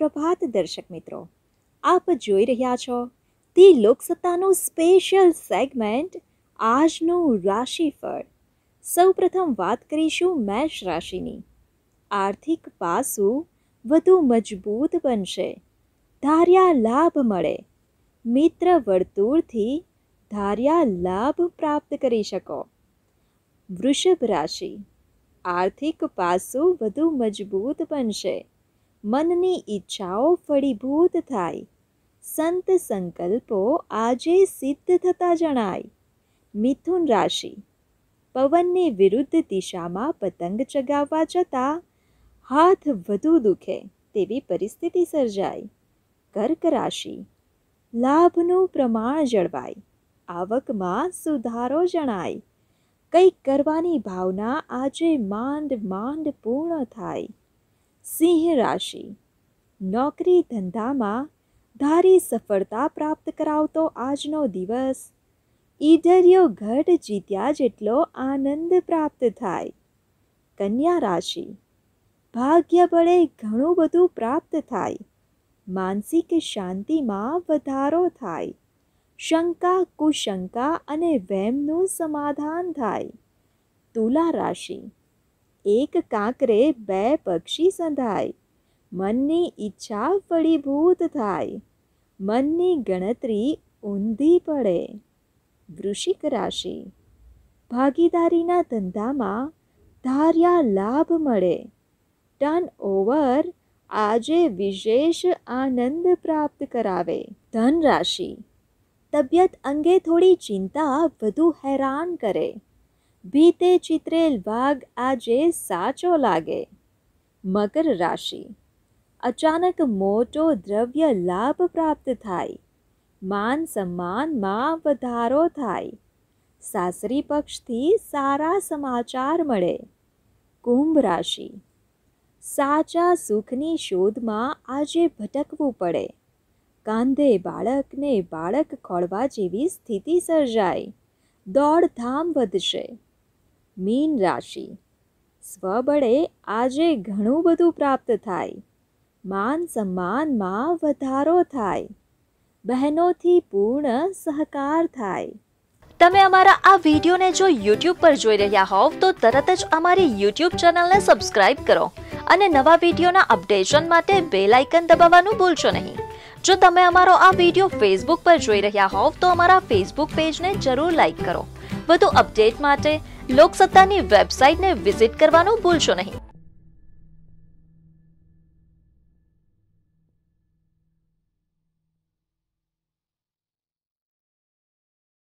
સુપ્રભાત દર્શક મિત્રો આપ જોઈ રહ્યા છો તે લોકસત્તાનું સ્પેશિયલ સેગમેન્ટ આજનું રાશિફળ સૌપ્રથમ વાત કરીશું મેષ રાશિની આર્થિક પાસું વધુ મજબૂત બનશે ધાર્યા લાભ મળે મિત્ર વર્તુળથી ધાર્યા લાભ પ્રાપ્ત કરી શકો વૃષભ રાશિ આર્થિક પાસું વધુ મજબૂત બનશે મનની ઈચ્છાઓ ફળીભૂત થાય સંત સંકલ્પો આજે સિદ્ધ થતા જણાય મિથુન રાશિ પવનની વિરુદ્ધ દિશામાં પતંગ ચગાવવા જતાં હાથ વધુ દુખે તેવી પરિસ્થિતિ સર્જાય કર્ક રાશિ લાભનું પ્રમાણ જળવાય આવકમાં સુધારો જણાય કંઈક કરવાની ભાવના આજે માંડ માંડ પૂર્ણ થાય સિંહ રાશિ નોકરી ધંધામાં ધારી સફળતા પ્રાપ્ત કરાવતો આજનો દિવસ ઈડરિયો ઘટ જીત્યા જેટલો આનંદ પ્રાપ્ત થાય કન્યા રાશિ ભાગ્ય બળે ઘણું બધું પ્રાપ્ત થાય માનસિક શાંતિમાં વધારો થાય શંકા કુશંકા અને વહેમનું સમાધાન થાય તુલા રાશિ એક કાંકરે બે પક્ષી સંધાય મનની ઈચ્છા ફળીભૂત થાય મનની ગણતરી ઊંધી પડે વૃશ્ચિક રાશિ ભાગીદારીના ધંધામાં ધાર્યા લાભ મળે ટર્ન ઓવર આજે વિશેષ આનંદ પ્રાપ્ત કરાવે ધન રાશિ તબિયત અંગે થોડી ચિંતા વધુ હેરાન કરે ભીતે ચિત્રેલ વાઘ આજે સાચો લાગે મકર રાશિ અચાનક મોટો દ્રવ્ય લાભ પ્રાપ્ત થાય માન સન્માનમાં વધારો થાય સાસરી પક્ષથી સારા સમાચાર મળે કુંભ રાશિ સાચા સુખની શોધમાં આજે ભટકવું પડે કાંધે બાળકને બાળક ખોળવા જેવી સ્થિતિ સર્જાય દોડધામ વધશે મીન રાશિ સ્વબળે આજે ઘણું બધું પ્રાપ્ત થાય માન સન્માનમાં વધારો થાય બહેનોથી પૂર્ણ સહકાર થાય તમે અમારા આ વિડીયોને જો યુટ્યુબ પર જોઈ રહ્યા હોવ તો તરત જ અમારી યુટ્યુબ ચેનલને સબસ્ક્રાઇબ કરો અને નવા વિડીયોના અપડેશન માટે બેલ આઇકન દબાવવાનું ભૂલશો નહીં જો તમે અમારો આ વિડીયો ફેસબુક પર જોઈ રહ્યા હોવ તો અમારા ફેસબુક પેજને જરૂર લાઇક કરો વધુ અપડેટ માટે લોકસત્તાની વેબસાઇટને વિઝિટ કરવાનું ભૂલશો નહીં